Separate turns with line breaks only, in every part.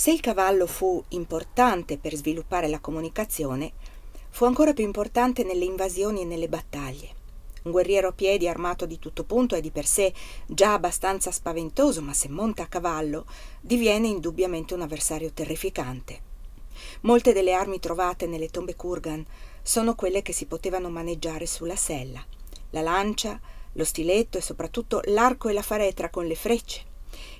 Se il cavallo fu importante per sviluppare la comunicazione, fu ancora più importante nelle invasioni e nelle battaglie. Un guerriero a piedi armato di tutto punto è di per sé già abbastanza spaventoso, ma se monta a cavallo diviene indubbiamente un avversario terrificante. Molte delle armi trovate nelle tombe Kurgan sono quelle che si potevano maneggiare sulla sella. La lancia, lo stiletto e soprattutto l'arco e la faretra con le frecce.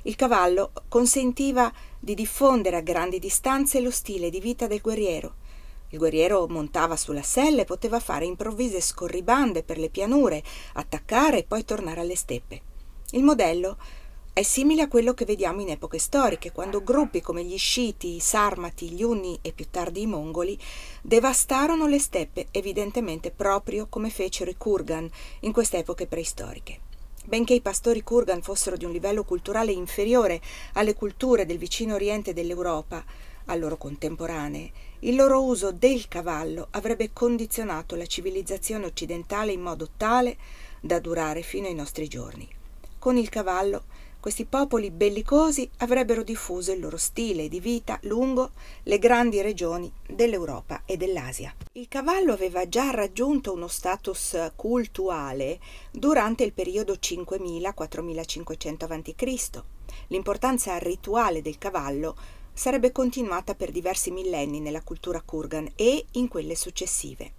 Il cavallo consentiva di diffondere a grandi distanze lo stile di vita del guerriero. Il guerriero montava sulla sella e poteva fare improvvise scorribande per le pianure, attaccare e poi tornare alle steppe. Il modello è simile a quello che vediamo in epoche storiche, quando gruppi come gli sciti, i sarmati, gli unni e più tardi i mongoli devastarono le steppe, evidentemente proprio come fecero i kurgan in queste epoche preistoriche. Benché i pastori Kurgan fossero di un livello culturale inferiore alle culture del vicino oriente dell'Europa, a loro contemporanee, il loro uso del cavallo avrebbe condizionato la civilizzazione occidentale in modo tale da durare fino ai nostri giorni. Con il cavallo questi popoli bellicosi avrebbero diffuso il loro stile di vita lungo le grandi regioni dell'Europa e dell'Asia. Il cavallo aveva già raggiunto uno status cultuale durante il periodo 5000-4500 a.C. L'importanza rituale del cavallo sarebbe continuata per diversi millenni nella cultura Kurgan e in quelle successive.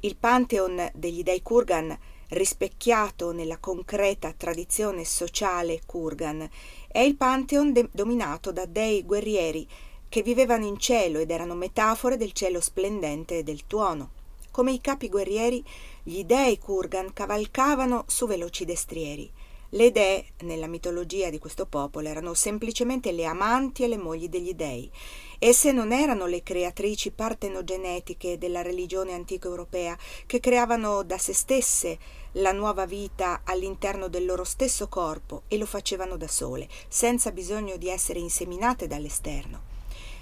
Il pantheon degli dei Kurgan rispecchiato nella concreta tradizione sociale kurgan, è il pantheon de- dominato da dei guerrieri che vivevano in cielo ed erano metafore del cielo splendente e del tuono. Come i capi guerrieri, gli dei Kurgan cavalcavano su veloci destrieri. Le dee, nella mitologia di questo popolo, erano semplicemente le amanti e le mogli degli dei Esse non erano le creatrici partenogenetiche della religione antica europea che creavano da se stesse la nuova vita all'interno del loro stesso corpo e lo facevano da sole, senza bisogno di essere inseminate dall'esterno.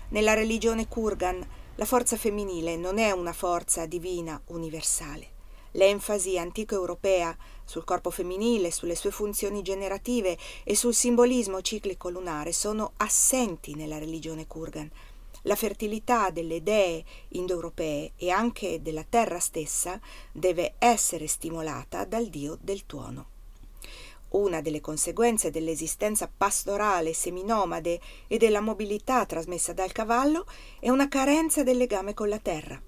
Nella religione Kurgan la forza femminile non è una forza divina universale. L'enfasi antico-europea sul corpo femminile, sulle sue funzioni generative e sul simbolismo ciclico lunare sono assenti nella religione Kurgan. La fertilità delle dee indoeuropee e anche della terra stessa deve essere stimolata dal dio del tuono. Una delle conseguenze dell'esistenza pastorale seminomade e della mobilità trasmessa dal cavallo è una carenza del legame con la terra.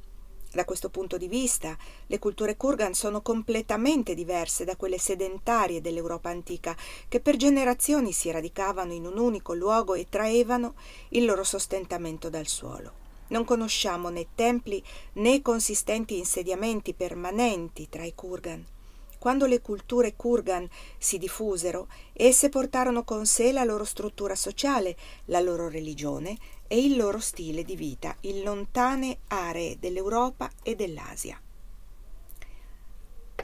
Da questo punto di vista, le culture Kurgan sono completamente diverse da quelle sedentarie dell'Europa antica, che per generazioni si radicavano in un unico luogo e traevano il loro sostentamento dal suolo. Non conosciamo né templi né consistenti insediamenti permanenti tra i Kurgan. Quando le culture Kurgan si diffusero, esse portarono con sé la loro struttura sociale, la loro religione e il loro stile di vita in lontane aree dell'Europa e dell'Asia.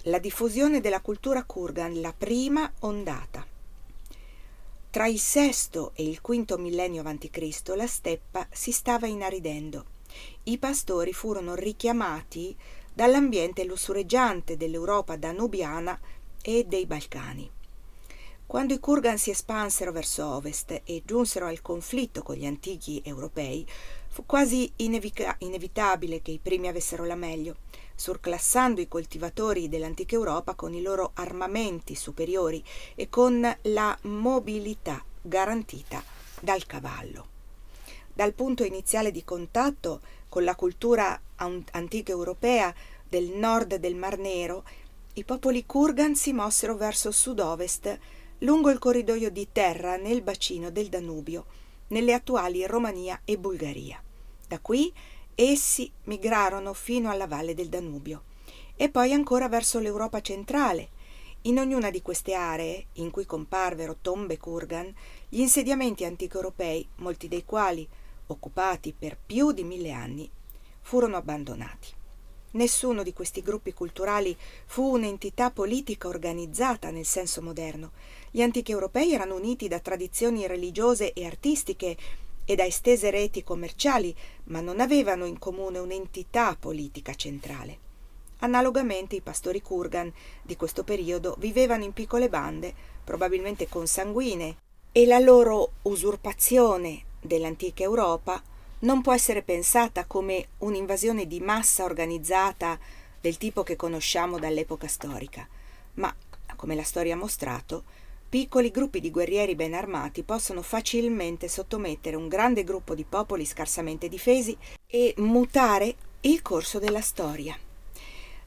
La diffusione della cultura Kurgan, la prima ondata. Tra il VI e il V millennio a.C. la steppa si stava inaridendo. I pastori furono richiamati dall'ambiente lussureggiante dell'Europa danubiana e dei Balcani. Quando i Kurgan si espansero verso ovest e giunsero al conflitto con gli antichi europei, fu quasi inevitabile che i primi avessero la meglio, surclassando i coltivatori dell'antica Europa con i loro armamenti superiori e con la mobilità garantita dal cavallo. Dal punto iniziale di contatto con la cultura antica europea del nord del Mar Nero, i popoli Kurgan si mossero verso sud-ovest, lungo il corridoio di terra nel bacino del Danubio, nelle attuali Romania e Bulgaria. Da qui essi migrarono fino alla valle del Danubio e poi ancora verso l'Europa centrale. In ognuna di queste aree, in cui comparvero tombe Kurgan, gli insediamenti antico-europei, molti dei quali occupati per più di mille anni, furono abbandonati. Nessuno di questi gruppi culturali fu un'entità politica organizzata nel senso moderno. Gli antichi europei erano uniti da tradizioni religiose e artistiche e da estese reti commerciali, ma non avevano in comune un'entità politica centrale. Analogamente i pastori Kurgan di questo periodo vivevano in piccole bande, probabilmente consanguine, e la loro usurpazione dell'antica Europa non può essere pensata come un'invasione di massa organizzata del tipo che conosciamo dall'epoca storica, ma, come la storia ha mostrato, piccoli gruppi di guerrieri ben armati possono facilmente sottomettere un grande gruppo di popoli scarsamente difesi e mutare il corso della storia.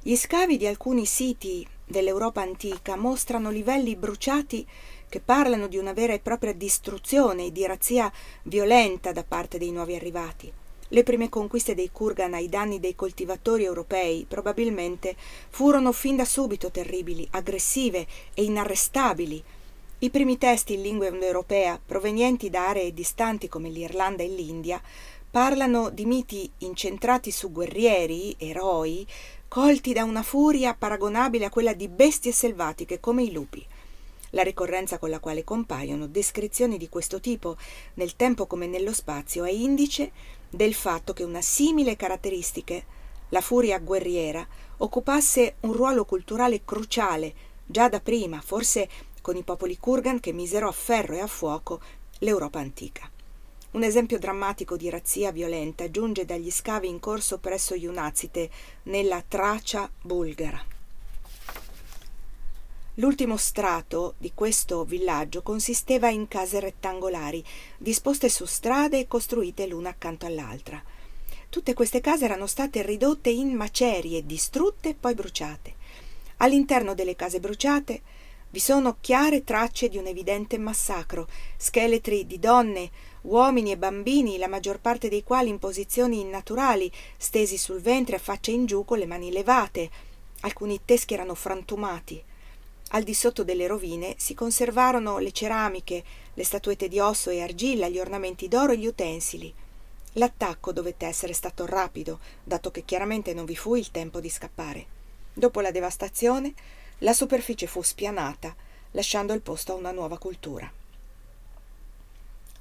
Gli scavi di alcuni siti dell'Europa antica mostrano livelli bruciati che parlano di una vera e propria distruzione e di razzia violenta da parte dei nuovi arrivati. Le prime conquiste dei Kurgan ai danni dei coltivatori europei probabilmente furono fin da subito terribili, aggressive e inarrestabili. I primi testi in lingua europea provenienti da aree distanti come l'Irlanda e l'India, parlano di miti incentrati su guerrieri, eroi, colti da una furia paragonabile a quella di bestie selvatiche come i lupi la ricorrenza con la quale compaiono descrizioni di questo tipo nel tempo come nello spazio è indice del fatto che una simile caratteristica, la furia guerriera, occupasse un ruolo culturale cruciale già da prima, forse con i popoli Kurgan che misero a ferro e a fuoco l'Europa antica. Un esempio drammatico di razzia violenta giunge dagli scavi in corso presso Junazite, nella Tracia bulgara. L'ultimo strato di questo villaggio consisteva in case rettangolari, disposte su strade e costruite l'una accanto all'altra. Tutte queste case erano state ridotte in macerie, distrutte e poi bruciate. All'interno delle case bruciate vi sono chiare tracce di un evidente massacro, scheletri di donne, uomini e bambini, la maggior parte dei quali in posizioni innaturali, stesi sul ventre a faccia in giù con le mani levate. Alcuni teschi erano frantumati. Al di sotto delle rovine si conservarono le ceramiche, le statuette di osso e argilla, gli ornamenti d'oro e gli utensili. L'attacco dovette essere stato rapido, dato che chiaramente non vi fu il tempo di scappare. Dopo la devastazione, la superficie fu spianata, lasciando il posto a una nuova cultura.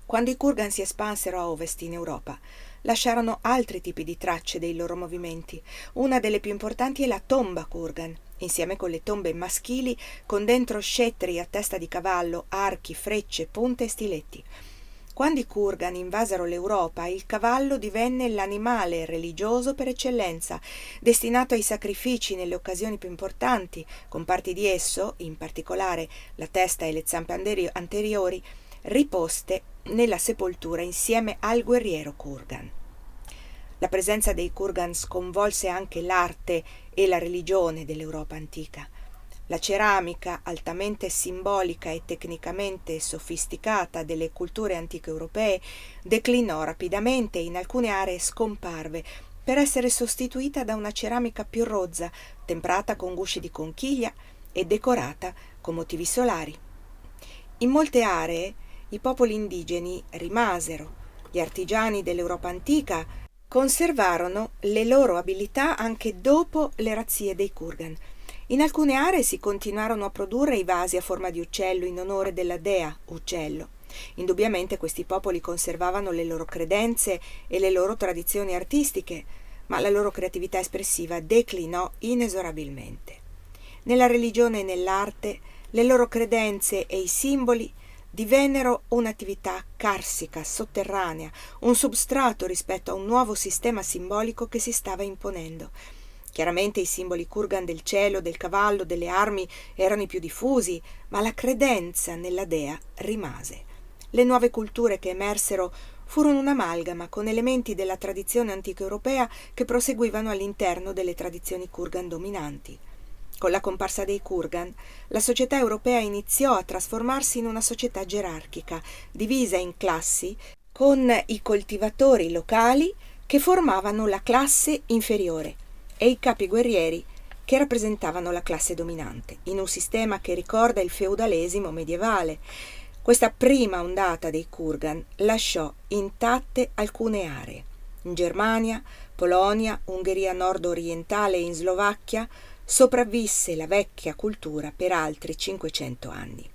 Quando i Kurgan si espansero a ovest in Europa, lasciarono altri tipi di tracce dei loro movimenti. Una delle più importanti è la tomba Kurgan, insieme con le tombe maschili con dentro scettri a testa di cavallo, archi, frecce, punte e stiletti. Quando i Kurgan invasero l'Europa, il cavallo divenne l'animale religioso per eccellenza, destinato ai sacrifici nelle occasioni più importanti, con parti di esso, in particolare la testa e le zampe anteri- anteriori, riposte nella sepoltura insieme al guerriero Kurgan. La presenza dei Kurgan sconvolse anche l'arte e la religione dell'Europa antica. La ceramica, altamente simbolica e tecnicamente sofisticata delle culture antiche europee, declinò rapidamente e in alcune aree scomparve per essere sostituita da una ceramica più rozza, temprata con gusci di conchiglia e decorata con motivi solari. In molte aree i popoli indigeni rimasero, gli artigiani dell'Europa antica conservarono le loro abilità anche dopo le razzie dei Kurgan. In alcune aree si continuarono a produrre i vasi a forma di uccello in onore della dea uccello. Indubbiamente questi popoli conservavano le loro credenze e le loro tradizioni artistiche, ma la loro creatività espressiva declinò inesorabilmente. Nella religione e nell'arte le loro credenze e i simboli divennero un'attività carsica, sotterranea, un substrato rispetto a un nuovo sistema simbolico che si stava imponendo. Chiaramente i simboli Kurgan del cielo, del cavallo, delle armi erano i più diffusi, ma la credenza nella dea rimase. Le nuove culture che emersero furono un'amalgama con elementi della tradizione antica europea che proseguivano all'interno delle tradizioni Kurgan dominanti. Con la comparsa dei Kurgan, la società europea iniziò a trasformarsi in una società gerarchica, divisa in classi, con i coltivatori locali che formavano la classe inferiore e i capi guerrieri che rappresentavano la classe dominante, in un sistema che ricorda il feudalesimo medievale. Questa prima ondata dei Kurgan lasciò intatte alcune aree. In Germania, Polonia, Ungheria nord-orientale e in Slovacchia sopravvisse la vecchia cultura per altri 500 anni.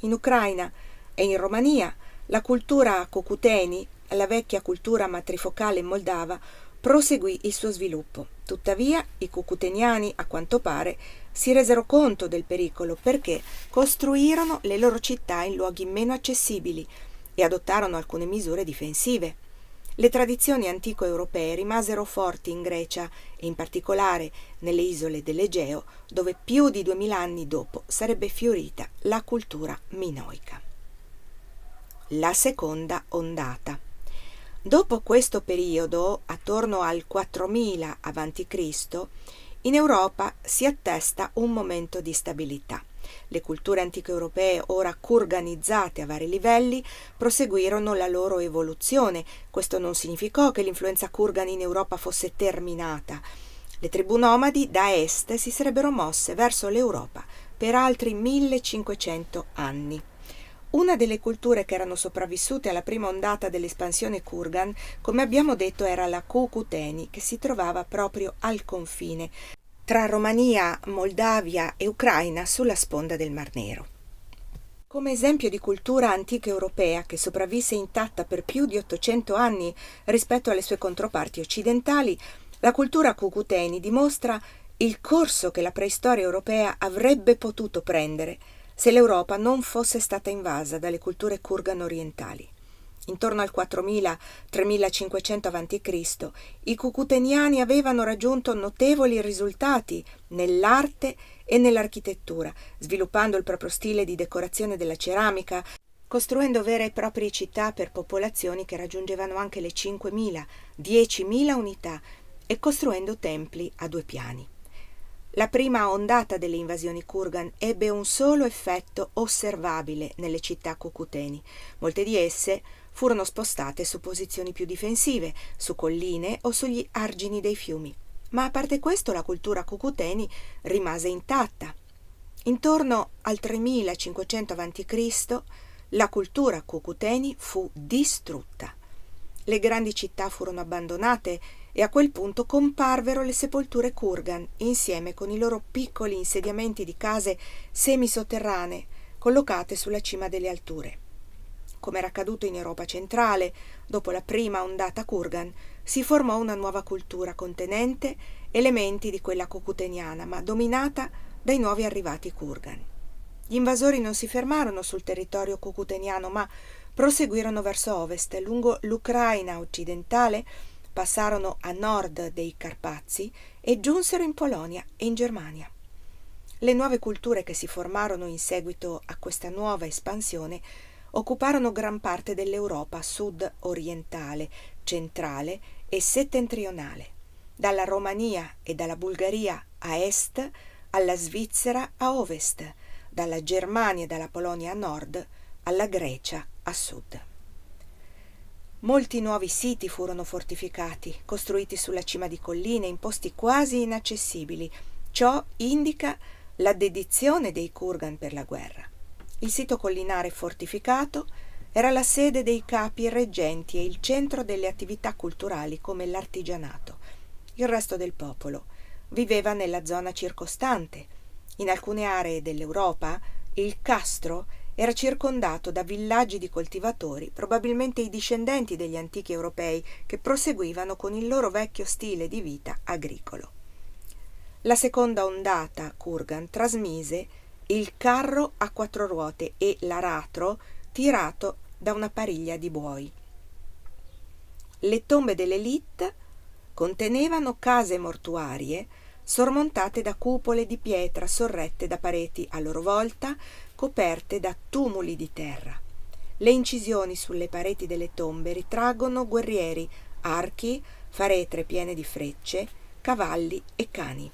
In Ucraina e in Romania la cultura Cocuteni, la vecchia cultura matrifocale moldava, proseguì il suo sviluppo. Tuttavia i cucuteniani, a quanto pare, si resero conto del pericolo perché costruirono le loro città in luoghi meno accessibili e adottarono alcune misure difensive. Le tradizioni antico-europee rimasero forti in Grecia e in particolare nelle isole dell'Egeo, dove più di duemila anni dopo sarebbe fiorita la cultura minoica. La seconda ondata. Dopo questo periodo, attorno al 4000 a.C., in Europa si attesta un momento di stabilità. Le culture antiche europee, ora organizzate a vari livelli, proseguirono la loro evoluzione. Questo non significò che l'influenza kurgan in Europa fosse terminata. Le tribù nomadi da est si sarebbero mosse verso l'Europa per altri 1500 anni. Una delle culture che erano sopravvissute alla prima ondata dell'espansione Kurgan, come abbiamo detto, era la Cucuteni, che si trovava proprio al confine tra Romania, Moldavia e Ucraina sulla sponda del Mar Nero. Come esempio di cultura antica europea che sopravvisse intatta per più di 800 anni rispetto alle sue controparti occidentali, la cultura cucuteni dimostra il corso che la preistoria europea avrebbe potuto prendere se l'Europa non fosse stata invasa dalle culture kurgan orientali. Intorno al 4000-3500 a.C., i cucuteniani avevano raggiunto notevoli risultati nell'arte e nell'architettura, sviluppando il proprio stile di decorazione della ceramica, costruendo vere e proprie città per popolazioni che raggiungevano anche le 5.000-10.000 unità e costruendo templi a due piani. La prima ondata delle invasioni Kurgan ebbe un solo effetto osservabile nelle città cucuteni. Molte di esse furono spostate su posizioni più difensive, su colline o sugli argini dei fiumi. Ma a parte questo la cultura cucuteni rimase intatta. Intorno al 3500 a.C. la cultura cucuteni fu distrutta. Le grandi città furono abbandonate e a quel punto comparvero le sepolture Kurgan, insieme con i loro piccoli insediamenti di case semisotterranee collocate sulla cima delle alture come era accaduto in Europa centrale, dopo la prima ondata Kurgan, si formò una nuova cultura contenente elementi di quella cocuteniana, ma dominata dai nuovi arrivati Kurgan. Gli invasori non si fermarono sul territorio cocuteniano, ma proseguirono verso ovest, lungo l'Ucraina occidentale, passarono a nord dei Carpazi e giunsero in Polonia e in Germania. Le nuove culture che si formarono in seguito a questa nuova espansione occuparono gran parte dell'Europa sud-orientale, centrale e settentrionale, dalla Romania e dalla Bulgaria a est alla Svizzera a ovest, dalla Germania e dalla Polonia a nord alla Grecia a sud. Molti nuovi siti furono fortificati, costruiti sulla cima di colline in posti quasi inaccessibili. Ciò indica la dedizione dei Kurgan per la guerra. Il sito collinare fortificato era la sede dei capi reggenti e il centro delle attività culturali come l'artigianato. Il resto del popolo viveva nella zona circostante. In alcune aree dell'Europa il castro era circondato da villaggi di coltivatori, probabilmente i discendenti degli antichi europei che proseguivano con il loro vecchio stile di vita agricolo. La seconda ondata Kurgan trasmise il carro a quattro ruote e l'aratro tirato da una pariglia di buoi. Le tombe dell'elite contenevano case mortuarie sormontate da cupole di pietra sorrette da pareti a loro volta coperte da tumuli di terra. Le incisioni sulle pareti delle tombe ritraggono guerrieri, archi, faretre piene di frecce, cavalli e cani.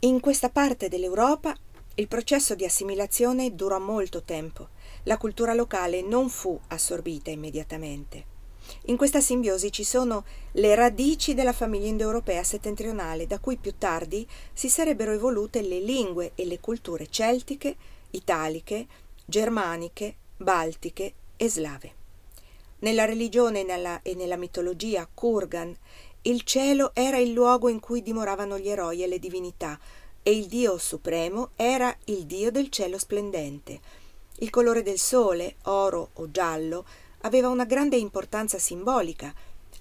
In questa parte dell'Europa il processo di assimilazione durò molto tempo. La cultura locale non fu assorbita immediatamente. In questa simbiosi ci sono le radici della famiglia indoeuropea settentrionale, da cui più tardi si sarebbero evolute le lingue e le culture celtiche, italiche, germaniche, baltiche e slave. Nella religione e nella, e nella mitologia Kurgan, il cielo era il luogo in cui dimoravano gli eroi e le divinità, e il Dio supremo era il Dio del cielo splendente. Il colore del sole, oro o giallo, aveva una grande importanza simbolica.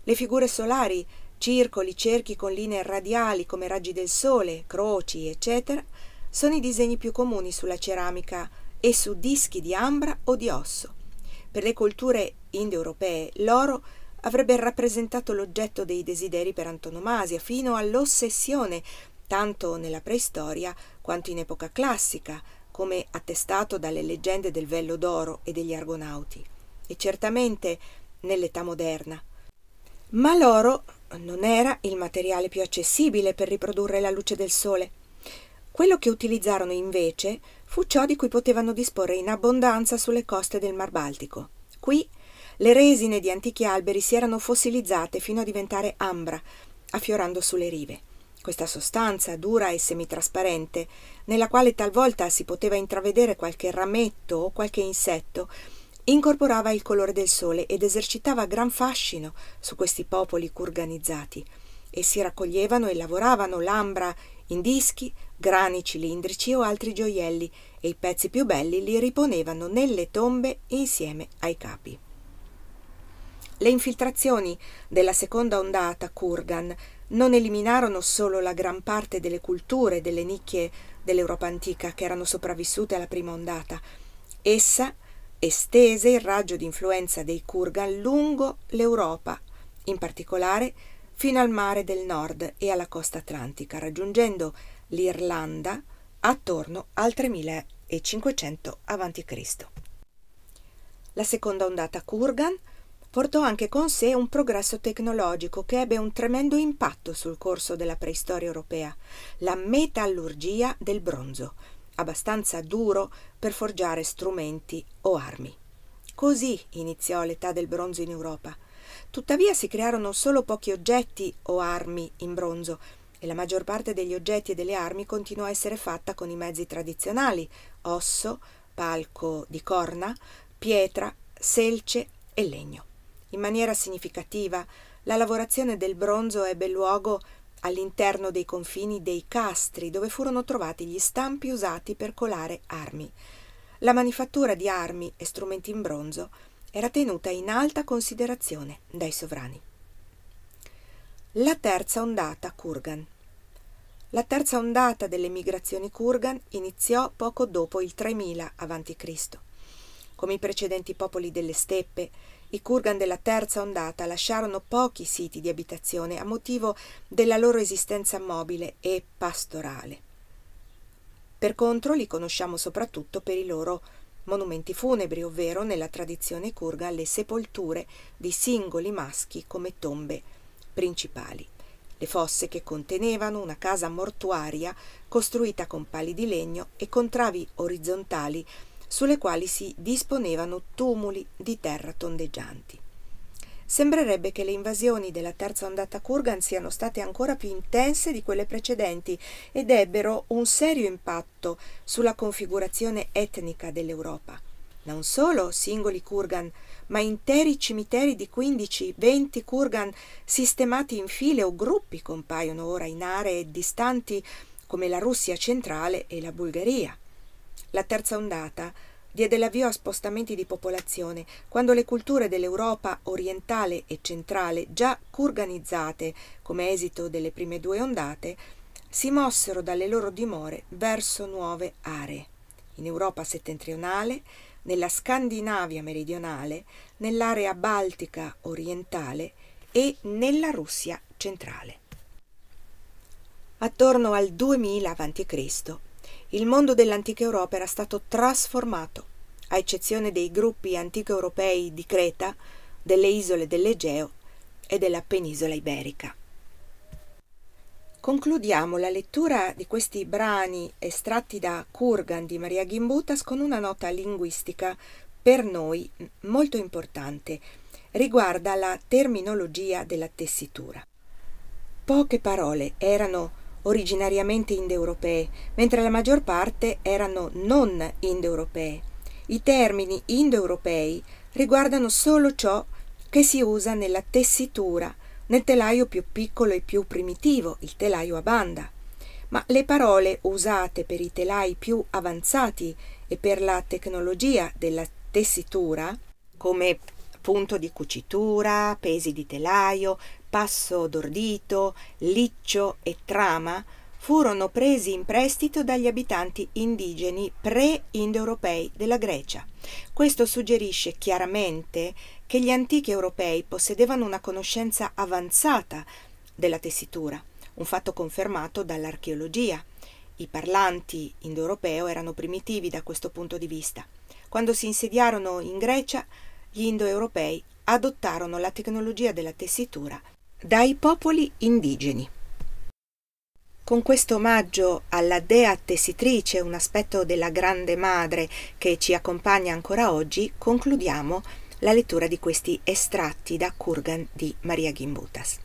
Le figure solari, circoli, cerchi con linee radiali come raggi del sole, croci, eccetera, sono i disegni più comuni sulla ceramica e su dischi di ambra o di osso. Per le culture indoeuropee l'oro avrebbe rappresentato l'oggetto dei desideri per antonomasia, fino all'ossessione tanto nella preistoria quanto in epoca classica, come attestato dalle leggende del Vello d'Oro e degli Argonauti, e certamente nell'età moderna. Ma l'oro non era il materiale più accessibile per riprodurre la luce del sole. Quello che utilizzarono invece fu ciò di cui potevano disporre in abbondanza sulle coste del Mar Baltico. Qui le resine di antichi alberi si erano fossilizzate fino a diventare ambra, affiorando sulle rive questa sostanza dura e semitrasparente, nella quale talvolta si poteva intravedere qualche rametto o qualche insetto, incorporava il colore del sole ed esercitava gran fascino su questi popoli kurganizzati. Essi raccoglievano e lavoravano l'ambra in dischi, grani cilindrici o altri gioielli e i pezzi più belli li riponevano nelle tombe insieme ai capi. Le infiltrazioni della seconda ondata Kurgan non eliminarono solo la gran parte delle culture e delle nicchie dell'Europa antica che erano sopravvissute alla prima ondata, essa estese il raggio di influenza dei Kurgan lungo l'Europa, in particolare fino al mare del nord e alla costa atlantica, raggiungendo l'Irlanda attorno al 3500 a.C. La seconda ondata Kurgan portò anche con sé un progresso tecnologico che ebbe un tremendo impatto sul corso della preistoria europea, la metallurgia del bronzo, abbastanza duro per forgiare strumenti o armi. Così iniziò l'età del bronzo in Europa. Tuttavia si crearono solo pochi oggetti o armi in bronzo e la maggior parte degli oggetti e delle armi continuò a essere fatta con i mezzi tradizionali, osso, palco di corna, pietra, selce e legno in maniera significativa, la lavorazione del bronzo ebbe luogo all'interno dei confini dei castri, dove furono trovati gli stampi usati per colare armi. La manifattura di armi e strumenti in bronzo era tenuta in alta considerazione dai sovrani. La terza ondata Kurgan. La terza ondata delle migrazioni Kurgan iniziò poco dopo il 3000 a.C. Come i precedenti popoli delle steppe, i Kurgan della terza ondata lasciarono pochi siti di abitazione a motivo della loro esistenza mobile e pastorale. Per contro li conosciamo soprattutto per i loro monumenti funebri, ovvero nella tradizione kurga le sepolture di singoli maschi come tombe principali. Le fosse che contenevano una casa mortuaria costruita con pali di legno e con travi orizzontali sulle quali si disponevano tumuli di terra tondeggianti. Sembrerebbe che le invasioni della terza ondata Kurgan siano state ancora più intense di quelle precedenti ed ebbero un serio impatto sulla configurazione etnica dell'Europa. Non solo singoli Kurgan, ma interi cimiteri di 15-20 Kurgan sistemati in file o gruppi compaiono ora in aree distanti come la Russia centrale e la Bulgaria. La terza ondata diede l'avvio a spostamenti di popolazione, quando le culture dell'Europa orientale e centrale, già curganizzate come esito delle prime due ondate, si mossero dalle loro dimore verso nuove aree, in Europa settentrionale, nella Scandinavia meridionale, nell'area baltica orientale e nella Russia centrale. Attorno al 2000 a.C., il mondo dell'antica Europa era stato trasformato, a eccezione dei gruppi antico-europei di Creta, delle isole dell'Egeo e della penisola iberica. Concludiamo la lettura di questi brani estratti da Kurgan di Maria Gimbutas con una nota linguistica per noi molto importante, riguarda la terminologia della tessitura. Poche parole erano originariamente indoeuropee, mentre la maggior parte erano non indoeuropee. I termini indoeuropei riguardano solo ciò che si usa nella tessitura, nel telaio più piccolo e più primitivo, il telaio a banda. Ma le parole usate per i telai più avanzati e per la tecnologia della tessitura, come punto di cucitura, pesi di telaio, Passo d'Ordito, Liccio e Trama furono presi in prestito dagli abitanti indigeni pre-indoeuropei della Grecia. Questo suggerisce chiaramente che gli antichi europei possedevano una conoscenza avanzata della tessitura, un fatto confermato dall'archeologia. I parlanti indoeuropeo erano primitivi da questo punto di vista. Quando si insediarono in Grecia, gli indoeuropei adottarono la tecnologia della tessitura dai popoli indigeni. Con questo omaggio alla dea tessitrice, un aspetto della grande madre che ci accompagna ancora oggi, concludiamo la lettura di questi estratti da Kurgan di Maria Gimbutas.